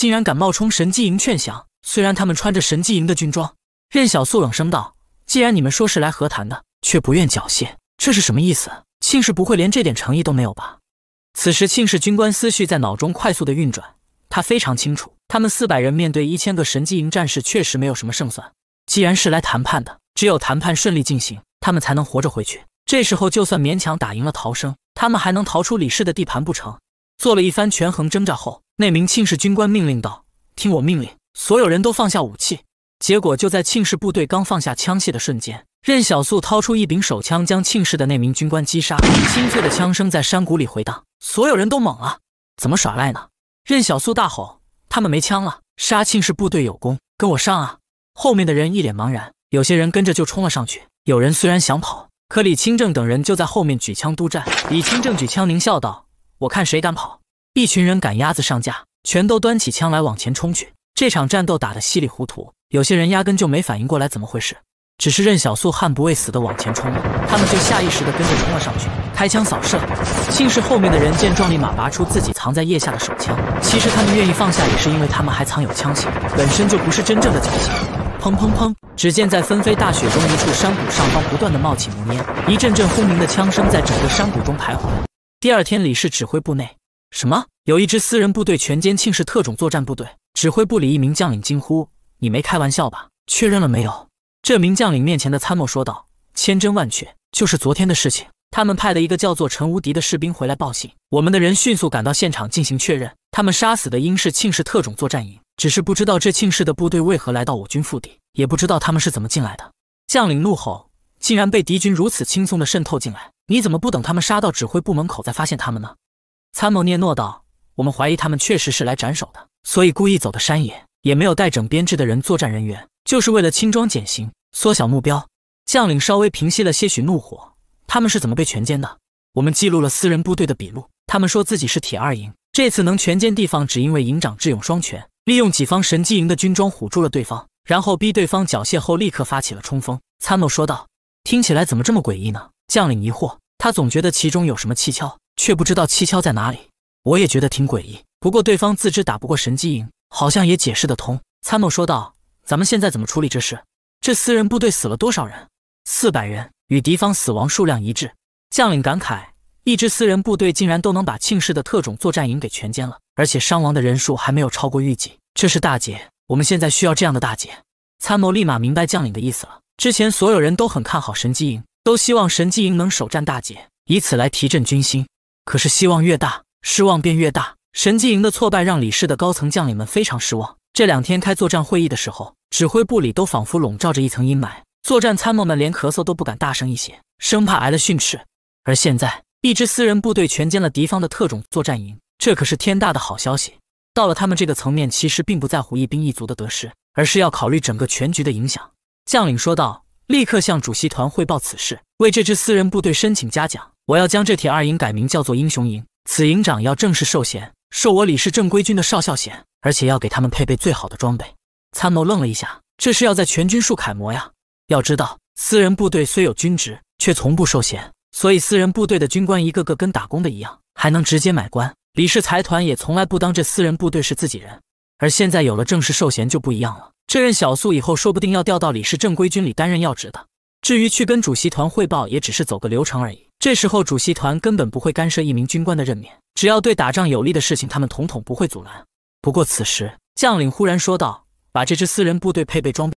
竟然敢冒充神机营劝降！虽然他们穿着神机营的军装，任小素冷声道：“既然你们说是来和谈的，却不愿缴械，这是什么意思？庆氏不会连这点诚意都没有吧？”此时，庆氏军官思绪在脑中快速的运转，他非常清楚，他们四百人面对一千个神机营战士，确实没有什么胜算。既然是来谈判的，只有谈判顺利进行，他们才能活着回去。这时候，就算勉强打赢了逃生，他们还能逃出李氏的地盘不成？做了一番权衡挣扎后。那名庆氏军官命令道：“听我命令，所有人都放下武器。”结果就在庆氏部队刚放下枪械的瞬间，任小素掏出一柄手枪，将庆氏的那名军官击杀。清脆的枪声在山谷里回荡，所有人都懵了：“怎么耍赖呢？”任小素大吼：“他们没枪了，杀庆氏部队有功，跟我上啊！”后面的人一脸茫然，有些人跟着就冲了上去。有人虽然想跑，可李清正等人就在后面举枪督战。李清正举枪狞笑道：“我看谁敢跑！”一群人赶鸭子上架，全都端起枪来往前冲去。这场战斗打得稀里糊涂，有些人压根就没反应过来怎么回事，只是任小素悍不畏死的往前冲，他们就下意识的跟着冲了上去，开枪扫射。姓氏后面的人见状，立马拔出自己藏在腋下的手枪。其实他们愿意放下，也是因为他们还藏有枪械，本身就不是真正的侥幸。砰砰砰！只见在纷飞大雪中，一处山谷上方不断的冒起浓烟，一阵阵轰鸣的枪声在整个山谷中徘徊。第二天，李氏指挥部内，什么？有一支私人部队全歼庆氏特种作战部队。指挥部里，一名将领惊呼：“你没开玩笑吧？”确认了没有？这名将领面前的参谋说道：“千真万确，就是昨天的事情。他们派了一个叫做陈无敌的士兵回来报信。我们的人迅速赶到现场进行确认，他们杀死的应是庆氏特种作战营。只是不知道这庆氏的部队为何来到我军腹地，也不知道他们是怎么进来的。”将领怒吼：“竟然被敌军如此轻松的渗透进来！你怎么不等他们杀到指挥部门口再发现他们呢？”参谋聂诺道。我们怀疑他们确实是来斩首的，所以故意走的山野，也没有带整编制的人作战人员，就是为了轻装简行，缩小目标。将领稍微平息了些许怒火。他们是怎么被全歼的？我们记录了私人部队的笔录。他们说自己是铁二营，这次能全歼地方，只因为营长智勇双全，利用己方神机营的军装唬住了对方，然后逼对方缴械后立刻发起了冲锋。参谋说道：“听起来怎么这么诡异呢？”将领疑惑，他总觉得其中有什么蹊跷，却不知道蹊跷在哪里。我也觉得挺诡异，不过对方自知打不过神机营，好像也解释得通。参谋说道：“咱们现在怎么处理这事？这私人部队死了多少人？四百人，与敌方死亡数量一致。”将领感慨：“一支私人部队竟然都能把庆氏的特种作战营给全歼了，而且伤亡的人数还没有超过预计，这是大捷！我们现在需要这样的大捷。”参谋立马明白将领的意思了。之前所有人都很看好神机营，都希望神机营能首战大捷，以此来提振军心。可是希望越大，失望便越大，神机营的挫败让李氏的高层将领们非常失望。这两天开作战会议的时候，指挥部里都仿佛笼罩着一层阴霾，作战参谋们连咳嗽都不敢大声一些，生怕挨了训斥。而现在，一支私人部队全歼了敌方的特种作战营，这可是天大的好消息。到了他们这个层面，其实并不在乎一兵一卒的得失，而是要考虑整个全局的影响。将领说道：“立刻向主席团汇报此事，为这支私人部队申请嘉奖。我要将这铁二营改名叫做英雄营。”此营长要正式授衔，授我李氏正规军的少校衔，而且要给他们配备最好的装备。参谋愣了一下，这是要在全军树楷模呀！要知道，私人部队虽有军职，却从不受衔，所以私人部队的军官一个个跟打工的一样，还能直接买官。李氏财团也从来不当这私人部队是自己人，而现在有了正式授衔就不一样了。这任小素以后说不定要调到李氏正规军里担任要职的，至于去跟主席团汇报，也只是走个流程而已。这时候，主席团根本不会干涉一名军官的任免，只要对打仗有利的事情，他们统统不会阻拦。不过，此时将领忽然说道：“把这支私人部队配备装备。”